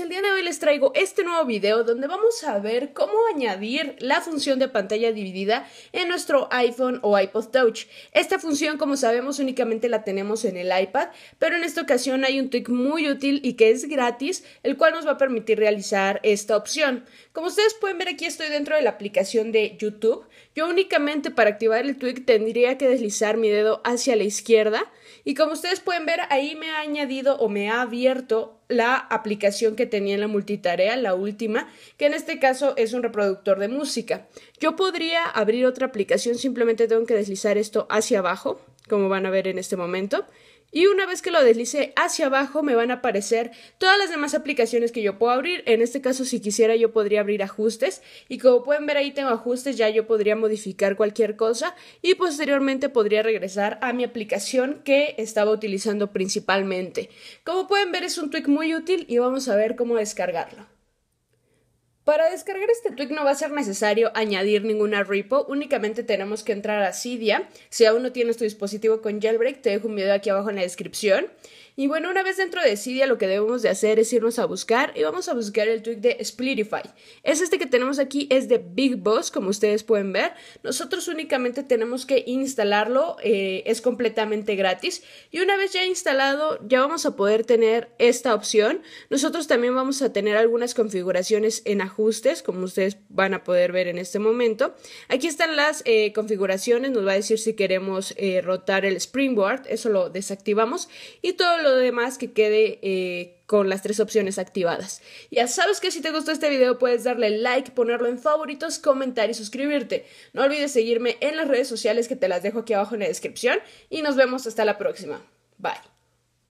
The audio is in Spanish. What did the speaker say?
el día de hoy les traigo este nuevo video donde vamos a ver cómo añadir la función de pantalla dividida en nuestro iPhone o iPod Touch. Esta función, como sabemos, únicamente la tenemos en el iPad, pero en esta ocasión hay un tweak muy útil y que es gratis, el cual nos va a permitir realizar esta opción. Como ustedes pueden ver aquí estoy dentro de la aplicación de YouTube. Yo únicamente para activar el tweak tendría que deslizar mi dedo hacia la izquierda y como ustedes pueden ver ahí me ha añadido o me ha abierto la aplicación que tenía en la multitarea, la última, que en este caso es un reproductor de música. Yo podría abrir otra aplicación, simplemente tengo que deslizar esto hacia abajo como van a ver en este momento. Y una vez que lo deslice hacia abajo me van a aparecer todas las demás aplicaciones que yo puedo abrir. En este caso si quisiera yo podría abrir ajustes y como pueden ver ahí tengo ajustes, ya yo podría modificar cualquier cosa y posteriormente podría regresar a mi aplicación que estaba utilizando principalmente. Como pueden ver es un tweak muy útil y vamos a ver cómo descargarlo. Para descargar este tweak no va a ser necesario añadir ninguna repo, únicamente tenemos que entrar a Cydia. Si aún no tienes tu dispositivo con jailbreak, te dejo un video aquí abajo en la descripción. Y bueno, una vez dentro de Cydia lo que debemos de hacer es irnos a buscar y vamos a buscar el tweak de Splitify. Es este que tenemos aquí, es de Big Boss, como ustedes pueden ver. Nosotros únicamente tenemos que instalarlo, eh, es completamente gratis. Y una vez ya instalado, ya vamos a poder tener esta opción. Nosotros también vamos a tener algunas configuraciones en ajustes, como ustedes van a poder ver en este momento. Aquí están las eh, configuraciones, nos va a decir si queremos eh, rotar el springboard, eso lo desactivamos y todo lo lo demás que quede eh, con las tres opciones activadas. Ya sabes que si te gustó este video puedes darle like, ponerlo en favoritos, comentar y suscribirte. No olvides seguirme en las redes sociales que te las dejo aquí abajo en la descripción y nos vemos hasta la próxima. Bye.